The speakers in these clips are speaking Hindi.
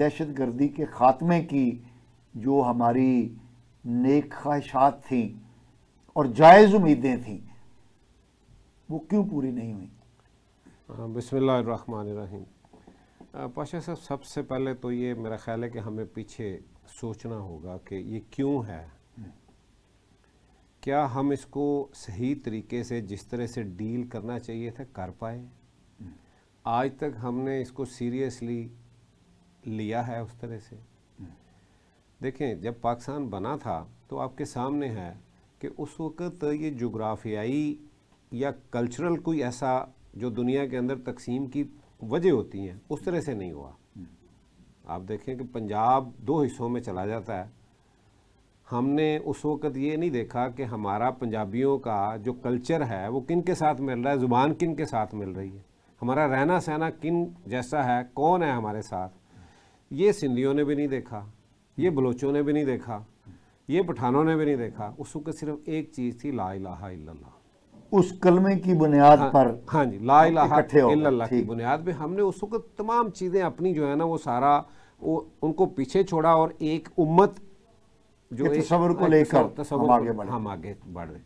दहशत गर्दी के ख़ात्मे की जो हमारी नेक ख्वाहिशात थी और जायज़ उम्मीदें थीं वो क्यों पूरी नहीं हुई हाँ, बसमीम पाशा साहब सबसे पहले तो ये मेरा ख़्याल है कि हमें पीछे सोचना होगा कि ये क्यों है क्या हम इसको सही तरीके से जिस तरह से डील करना चाहिए था कर पाए हम्म। आज तक हमने इसको सीरियसली लिया है उस तरह से हम्म। देखें जब पाकिस्तान बना था तो आपके सामने है कि उस वक़्त ये जुग्राफियाई या कल्चरल कोई ऐसा जो दुनिया के अंदर तकसीम की वजह होती हैं उस तरह से नहीं हुआ हम्म। आप देखें कि पंजाब दो हिस्सों में चला जाता है हमने उस वक़्त ये नहीं देखा कि हमारा पंजाबियों का जो कल्चर है वो किन के साथ मिल रहा है ज़ुबान किन के साथ मिल रही है हमारा रहना सहना किन जैसा है कौन है हमारे साथ ये सिंधियों ने भी नहीं देखा ये हम्म। बलोचों ने भी नहीं देखा ये पठानों ने भी नहीं देखा उसके सिर्फ एक चीज़ थी ला इलाहा इल्लल्लाह उस कलमे की बुनियाद हाँ, पर हाँ जी ला इलाहा की बुनियाद पे हमने उस वक्त तमाम चीज़ें अपनी जो है ना वो सारा वो उनको पीछे छोड़ा और एक उम्मत जो तस्वर को लेकर हम आगे हम आगे बढ़ रहे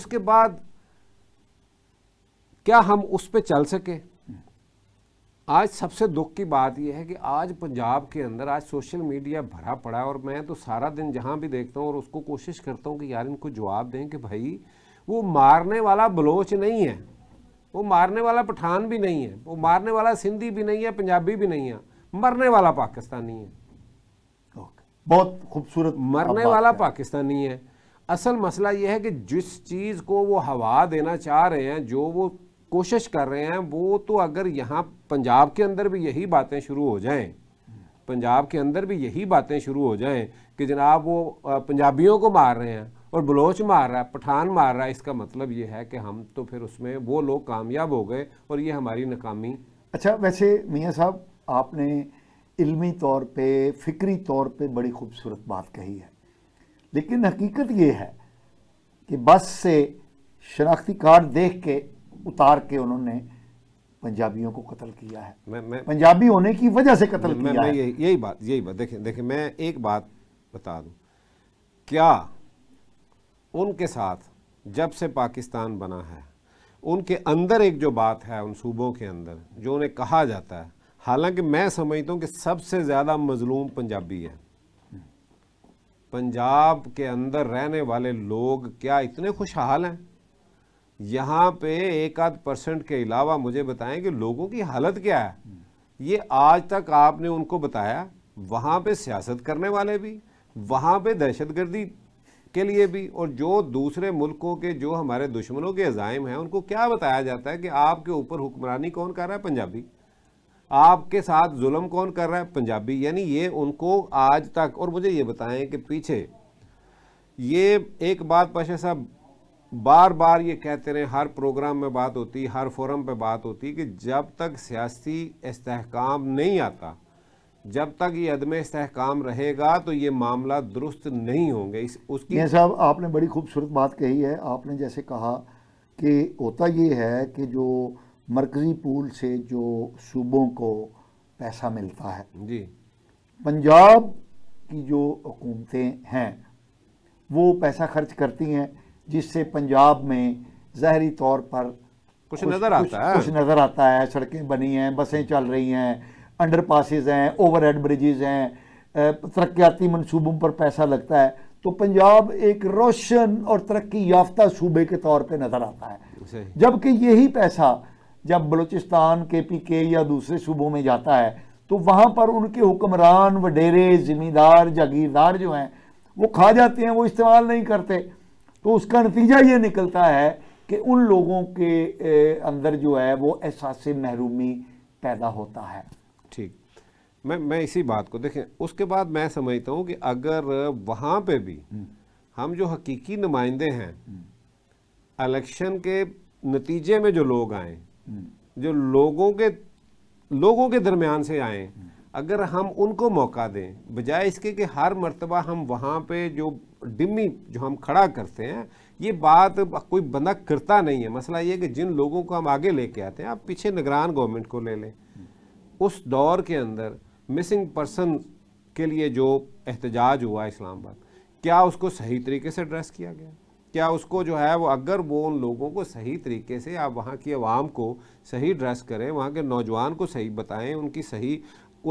उसके बाद क्या हम उस पर चल सके आज सबसे दुख की बात यह है कि आज पंजाब के अंदर आज सोशल मीडिया भरा पड़ा है और मैं तो सारा दिन जहाँ भी देखता हूँ और उसको कोशिश करता हूँ कि यार इनको जवाब दें कि भाई वो मारने वाला बलोच नहीं है वो मारने वाला पठान भी नहीं है वो मारने वाला सिंधी भी नहीं है पंजाबी भी नहीं है मरने वाला पाकिस्तानी है बहुत खूबसूरत मरने वाला पाकिस्तानी है असल मसला यह है कि जिस चीज़ को वो हवा देना चाह रहे हैं जो वो कोशिश कर रहे हैं वो तो अगर यहाँ पंजाब के अंदर भी यही बातें शुरू हो जाएं पंजाब के अंदर भी यही बातें शुरू हो जाएं कि जनाब वो पंजाबियों को मार रहे हैं और बलोच मार रहा है पठान मार रहा है इसका मतलब ये है कि हम तो फिर उसमें वो लोग कामयाब हो गए और ये हमारी नाकामी अच्छा वैसे मियाँ साहब आपने इल्मी तौर पे फ़िक्री तौर पे बड़ी खूबसूरत बात कही है लेकिन हकीकत ये है कि बस से शनाख्ती कार्ड देख के उतार के उन्होंने पंजाबियों को कत्ल किया है मैं, मैं, पंजाबी होने की वजह से कत्ल किया मैं, है यही यही बात यही बात देखें देखें मैं एक बात बता दूं क्या उनके साथ जब से पाकिस्तान बना है उनके अंदर एक जो बात है उन सूबों के अंदर जो उन्हें कहा जाता है हालांकि मैं समझता हूँ कि सबसे ज़्यादा मजलूम पंजाबी है पंजाब के अंदर रहने वाले लोग क्या इतने खुशहाल हैं यहाँ पे एक आध परसेंट के अलावा मुझे बताएं कि लोगों की हालत क्या है हम्म। ये आज तक आपने उनको बताया वहाँ पे सियासत करने वाले भी वहाँ पे दहशतगर्दी के लिए भी और जो दूसरे मुल्कों के जो हमारे दुश्मनों के अजाइम हैं उनको क्या बताया जाता है कि आपके ऊपर हुक्मरानी कौन कर रहा है पंजाबी आपके साथ जुल्म कौन कर रहा है पंजाबी यानी ये उनको आज तक और मुझे ये बताएं कि पीछे ये एक बात पाशा साहब बार बार ये कहते रहे हर प्रोग्राम में बात होती हर फोरम पे बात होती कि जब तक सियासी इस्तेकाम नहीं आता जब तक ये अदम इस्तेकाम रहेगा तो ये मामला दुरुस्त नहीं होंगे इस उसकी साहब आपने बड़ी खूबसूरत बात कही है आपने जैसे कहा कि होता ये है कि जो मरकज़ी पूल से जो सूबों को पैसा मिलता है जी पंजाब की जो हुकूमतें हैं वो पैसा खर्च करती हैं जिससे पंजाब में जहरी तौर पर कुछ, कुछ नज़र आता है कुछ नज़र आता है सड़कें बनी हैं बसें चल रही हैं अंडर पासिस हैं ओवर हेड ब्रिजेज हैं तरक्याती मनसूबों पर पैसा लगता है तो पंजाब एक रोशन और तरक्की याफ्ता सूबे के तौर पर नज़र आता है जबकि यही पैसा जब बलूचिस्तान के पी के या दूसरे सूबों में जाता है तो वहाँ पर उनके हुक्मरान वडेरे ज़िमींदार जागीरदार जो हैं वो खा जाते हैं वो इस्तेमाल नहीं करते तो उसका नतीजा ये निकलता है कि उन लोगों के अंदर जो है वो एहसास महरूमी पैदा होता है ठीक मैं मैं इसी बात को देखें उसके बाद मैं समझता हूँ कि अगर वहाँ पे भी हम्म। हम जो हकीकी नुमाइंदे हैं हम्म। इलेक्शन के नतीजे में जो लोग आए हम्म। जो लोगों के लोगों के दरमियान से आए अगर हम उनको मौका दें बजाय इसके कि हर मरतबा हम वहाँ पे जो डिमी जो हम खड़ा करते हैं ये बात कोई बंदा करता नहीं है मसला ये कि जिन लोगों को हम आगे लेके आते हैं आप पीछे निगरान गवर्नमेंट को ले लें उस दौर के अंदर मिसिंग पर्सन के लिए जो एहतजाज हुआ इस्लामाबाद क्या उसको सही तरीके से एड्रेस किया गया क्या उसको जो है वो अगर वो उन लोगों को सही तरीके से आप वहाँ की आवाम को सही ड्रेस करें वहाँ के नौजवान को सही बताएं उनकी सही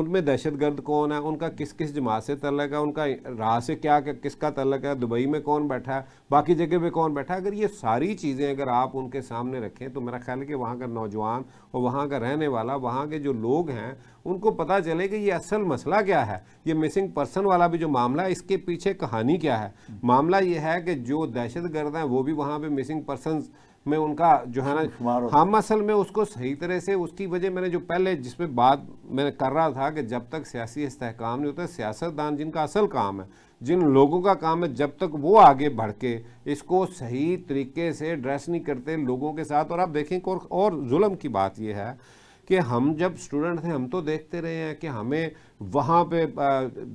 उनमें दहशत गर्द कौन है उनका किस किस जमात से तलक है उनका राह से क्या किसका तलक है दुबई में कौन बैठा है बाकी जगह पे कौन बैठा है अगर ये सारी चीज़ें अगर आप उनके सामने रखें तो मेरा ख्याल है कि वहाँ का नौजवान और वहाँ का रहने वाला वहाँ के जो लोग हैं उनको पता चले कि ये असल मसला क्या है ये मिसिंग पर्सन वाला भी जो मामला है इसके पीछे कहानी क्या है मामला ये है कि जो दहशत गर्द हैं वो भी वहाँ पर मिसिंग पर्सन में उनका जो है ना हम असल में उसको सही तरह से उसकी वजह मैंने जो पहले जिसमें बात मैंने कर रहा था कि जब तक सियासी इस्तेकाम नहीं होता सियासतदान जिनका असल काम है जिन लोगों का काम है जब तक वो आगे बढ़ के इसको सही तरीके से ड्रेस नहीं करते लोगों के साथ और आप देखें और, और जुल्म की बात यह है कि हम जब स्टूडेंट थे हम तो देखते रहे हैं कि हमें वहाँ पे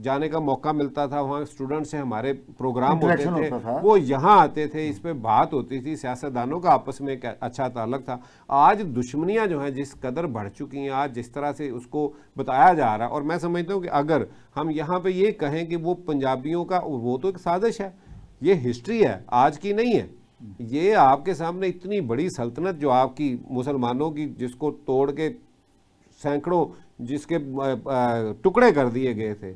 जाने का मौका मिलता था वहाँ स्टूडेंट से हमारे प्रोग्राम होते थे होता वो यहाँ आते थे इस पर बात होती थी सियासतदानों का आपस में एक अच्छा ताल्लक था आज दुश्मनियाँ जो हैं जिस कदर बढ़ चुकी हैं आज जिस तरह से उसको बताया जा रहा है और मैं समझता हूँ कि अगर हम यहाँ पर ये कहें कि वो पंजाबियों का वो तो एक साजिश है ये हिस्ट्री है आज की नहीं है ये आपके सामने इतनी बड़ी सल्तनत जो आपकी मुसलमानों की जिसको तोड़ के सैकड़ों जिसके टुकड़े कर दिए गए थे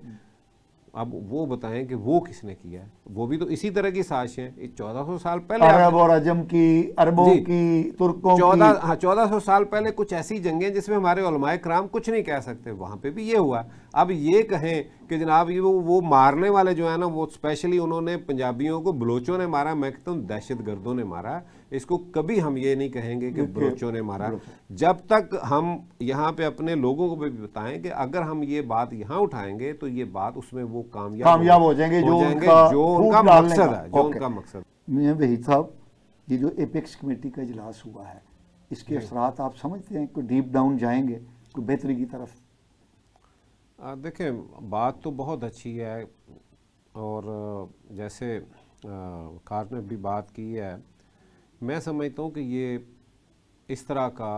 अब वो बताएं कि वो किसने किया वो भी तो इसी तरह की साजिश है चौदह सौ साल पहले अरब और अजम की अरबों की तुर्कों चौदह हाँ चौदह सौ साल पहले कुछ ऐसी जंगें जिसमें हमारे क्राम कुछ नहीं कह सकते वहां पे भी ये हुआ अब ये कहें कि जनाब ये वो वो मारने वाले जो है ना वो स्पेशली उन्होंने पंजाबियों को बलोचों ने मारा मैं कहता हूँ दहशत गर्दों ने मारा इसको कभी हम ये नहीं कहेंगे कि बलोचों ने मारा जब तक हम यहाँ पे अपने लोगों को भी बताएं कि अगर हम ये बात यहाँ उठाएंगे तो ये बात उसमें वो कामयाब कामयाब हो जाएंगे जो उनका मकसद है जो उनका मकसद वहीद साहब ये जो एपेक्स कमेटी का इजलास हुआ है इसके असरात आप समझते हैं कि डीप डाउन जाएंगे कोई बेहतरी की तरफ देखिए बात तो बहुत अच्छी है और जैसे कार ने भी बात की है मैं समझता हूँ कि ये इस तरह का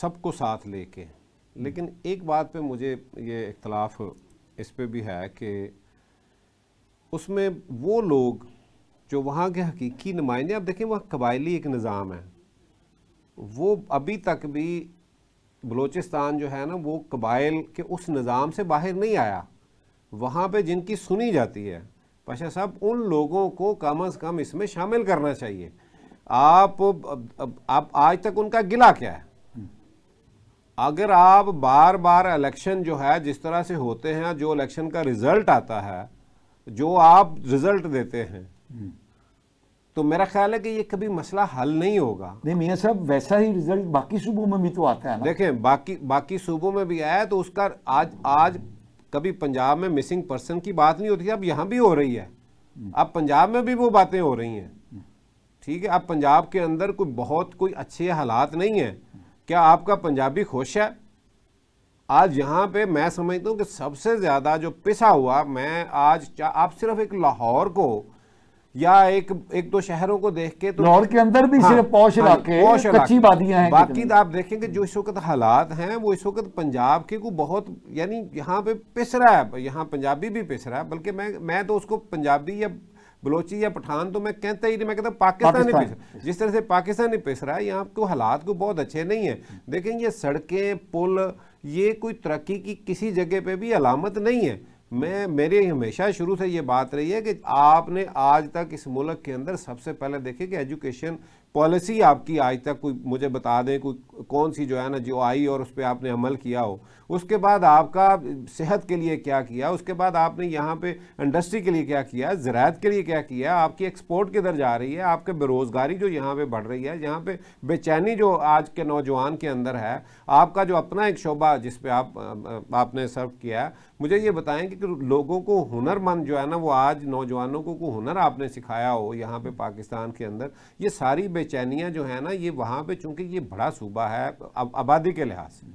सबको साथ लेके हम्म। लेकिन एक बात पे मुझे ये इख्तलाफ इस पर भी है कि उसमें वो लोग जो वहाँ के हकीकी नुमाइंदे आप देखें वहाँ कबायली एक निज़ाम है वो अभी तक भी बलूचिस्तान जो है ना वो कबाइल के उस निज़ाम से बाहर नहीं आया वहाँ पे जिनकी सुनी जाती है पाशा साहब उन लोगों को कम अज़ कम इसमें शामिल करना चाहिए आप आप आज तक उनका गिला क्या है अगर आप बार बार इलेक्शन जो है जिस तरह से होते हैं जो इलेक्शन का रिज़ल्ट आता है जो आप रिज़ल्ट देते हैं तो मेरा ख्याल है कि ये कभी मसला हल नहीं होगा नहीं मियाँ साहब वैसा ही रिजल्ट बाकी सूबों में भी तो आता है देखें बाकी बाकी सूबों में भी आया तो उसका आज आज कभी पंजाब में मिसिंग पर्सन की बात नहीं होती अब यहाँ भी हो रही है हम्म। अब पंजाब में भी वो बातें हो रही हैं हम्म। ठीक है अब पंजाब के अंदर कोई बहुत कोई अच्छे हालात नहीं है हम्म। क्या आपका पंजाबी खुश है आज यहाँ पे मैं समझता हूँ कि सबसे ज़्यादा जो पिसा हुआ मैं आज आप सिर्फ एक लाहौर को या एक एक दो शहरों को देख के तो लाहौर के अंदर भी हाँ, सिर्फ पौश हाँ, इलाके कच्ची वादियां हैं बाकी तो आप देखेंगे जो इस वक्त हालात हैं वो इस वक्त पंजाब के को बहुत यानी यहाँ पे पिस रहा है यहाँ पंजाबी भी पिस रहा है बल्कि मैं मैं तो उसको पंजाबी या बलोची या पठान तो मैं कहता ही नहीं मैं कहता पाकिस्तान पाकिस्तानी पिस जिस तरह से पाकिस्तान पाकिस्तानी पिस रहा है यहाँ को तो हालात को बहुत अच्छे नहीं है देखें ये सड़कें पुल ये कोई तरक्की की किसी जगह पे भी अलामत नहीं है मैं मेरी हमेशा शुरू से ये बात रही है कि आपने आज तक इस मुल्क के अंदर सबसे पहले देखिए कि एजुकेशन पॉलिसी आपकी आज तक कोई मुझे बता दें कोई कौन सी जो है ना जो आई और उस पर आपने अमल किया हो उसके बाद आपका सेहत के लिए क्या किया उसके बाद आपने यहाँ पे इंडस्ट्री के लिए क्या किया ज़रात के लिए क्या किया आपकी एक्सपोर्ट किधर जा रही है आपके बेरोज़गारी जो यहाँ पे बढ़ रही है यहाँ पे बेचैनी जो आज के नौजवान के अंदर है आपका जो अपना एक शोबा जिस आप आपने सर्व किया है मुझे ये बताएं कि लोगों को हुनरमंद जो है ना वो आज नौजवानों को, हुनर आपने सिखाया हो यहाँ पे पाकिस्तान के अंदर ये सारी बेचैनियाँ जो है ना ये वहाँ पे चूंकि ये बड़ा सूबा है आबादी के लिहाज से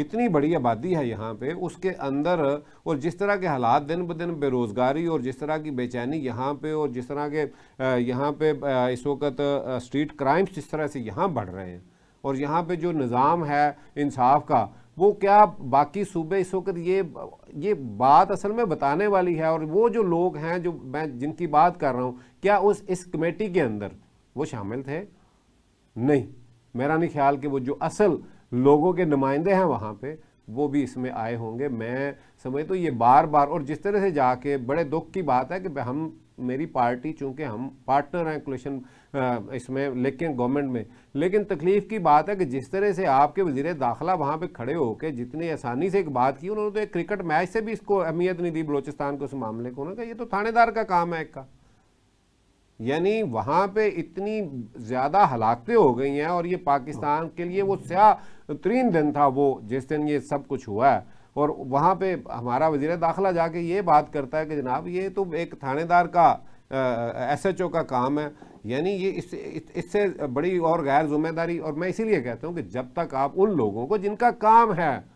इतनी बड़ी आबादी है यहाँ पे उसके अंदर और जिस तरह के हालात दिन ब दिन बेरोज़गारी और जिस तरह की बेचैनी यहाँ पे और जिस तरह के यहाँ पे इस वक्त स्ट्रीट क्राइम्स जिस तरह से यहाँ बढ़ रहे हैं और यहाँ पे जो निज़ाम है इंसाफ का वो क्या बाकी सूबे इस वक्त ये ये बात असल में बताने वाली है और वो जो लोग हैं जो मैं जिनकी बात कर रहा हूँ क्या उस इस कमेटी के अंदर वो शामिल थे नहीं मेरा नहीं ख्याल कि वो जो असल लोगों के नुमाइंदे हैं वहाँ पे वो भी इसमें आए होंगे मैं समझ तो ये बार बार और जिस तरह से जाके बड़े दुख की बात है कि हम मेरी पार्टी चूँकि हम पार्टनर हैं क्लेशन इसमें लेकिन गवर्नमेंट में लेकिन तकलीफ़ की बात है कि जिस तरह से आपके वजीर दाखिला वहाँ पर खड़े होकर जितनी आसानी से एक बात की उन्होंने तो एक क्रिकेट मैच से भी इसको अहमियत नहीं दी बलोचिस्तान को उस मामले को उन्होंने कहा ये तो थानेदार का काम है एक का यानी वहाँ पे इतनी ज़्यादा हलाकतें हो गई हैं और ये पाकिस्तान के लिए वो स्या तरीन दिन था वो जिस दिन ये सब कुछ हुआ है और वहाँ पे हमारा वजीर दाखिला जाके ये बात करता है कि जनाब ये तो एक थानेदार का एस एच ओ का काम है यानी ये इससे इस बड़ी और गैर जिम्मेदारी और मैं इसीलिए कहता हूँ कि जब तक आप उन लोगों को जिनका काम है